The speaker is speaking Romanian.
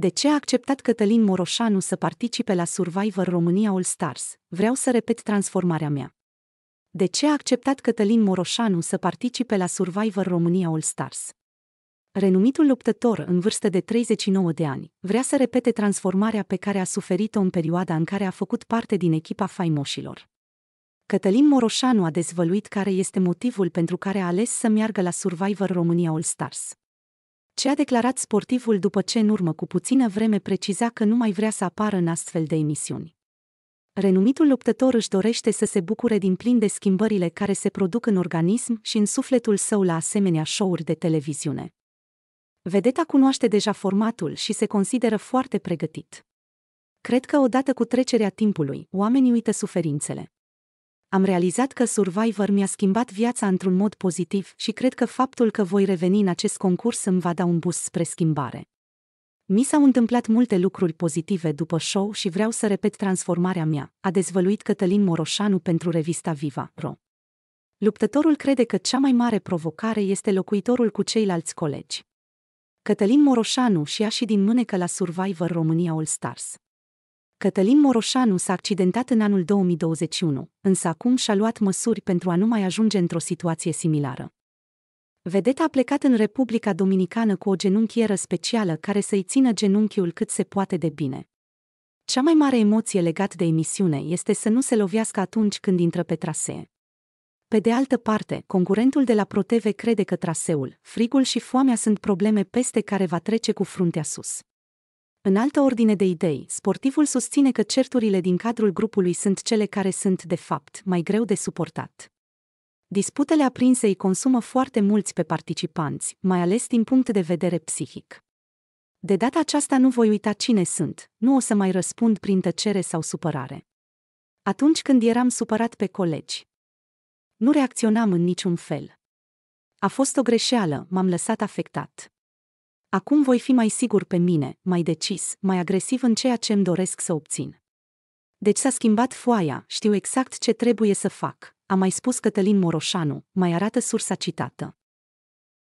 De ce a acceptat Cătălin Moroșanu să participe la Survivor România All Stars? Vreau să repet transformarea mea. De ce a acceptat Cătălin Moroșanu să participe la Survivor România All Stars? Renumitul luptător în vârstă de 39 de ani vrea să repete transformarea pe care a suferit-o în perioada în care a făcut parte din echipa faimoșilor. Cătălin Moroșanu a dezvăluit care este motivul pentru care a ales să meargă la Survivor România All Stars ce a declarat sportivul după ce în urmă cu puțină vreme preciza că nu mai vrea să apară în astfel de emisiuni. Renumitul luptător își dorește să se bucure din plin de schimbările care se produc în organism și în sufletul său la asemenea show-uri de televiziune. Vedeta cunoaște deja formatul și se consideră foarte pregătit. Cred că odată cu trecerea timpului, oamenii uită suferințele. Am realizat că Survivor mi-a schimbat viața într-un mod pozitiv și cred că faptul că voi reveni în acest concurs îmi va da un bus spre schimbare. Mi s-au întâmplat multe lucruri pozitive după show și vreau să repet transformarea mea, a dezvăluit Cătălin Moroșanu pentru revista Viva Ro. Luptătorul crede că cea mai mare provocare este locuitorul cu ceilalți colegi. Cătălin Moroșanu și a și din mânecă la Survivor România All Stars. Cătălin Moroșanu s-a accidentat în anul 2021, însă acum și-a luat măsuri pentru a nu mai ajunge într-o situație similară. Vedeta a plecat în Republica Dominicană cu o genunchieră specială care să-i țină genunchiul cât se poate de bine. Cea mai mare emoție legată de emisiune este să nu se lovească atunci când intră pe trasee. Pe de altă parte, concurentul de la ProTV crede că traseul, frigul și foamea sunt probleme peste care va trece cu fruntea sus. În altă ordine de idei, sportivul susține că certurile din cadrul grupului sunt cele care sunt, de fapt, mai greu de suportat. Disputele aprinse îi consumă foarte mulți pe participanți, mai ales din punct de vedere psihic. De data aceasta nu voi uita cine sunt, nu o să mai răspund prin tăcere sau supărare. Atunci când eram supărat pe colegi, nu reacționam în niciun fel. A fost o greșeală, m-am lăsat afectat. Acum voi fi mai sigur pe mine, mai decis, mai agresiv în ceea ce îmi doresc să obțin. Deci s-a schimbat foaia, știu exact ce trebuie să fac, a mai spus Cătălin Moroșanu, mai arată sursa citată.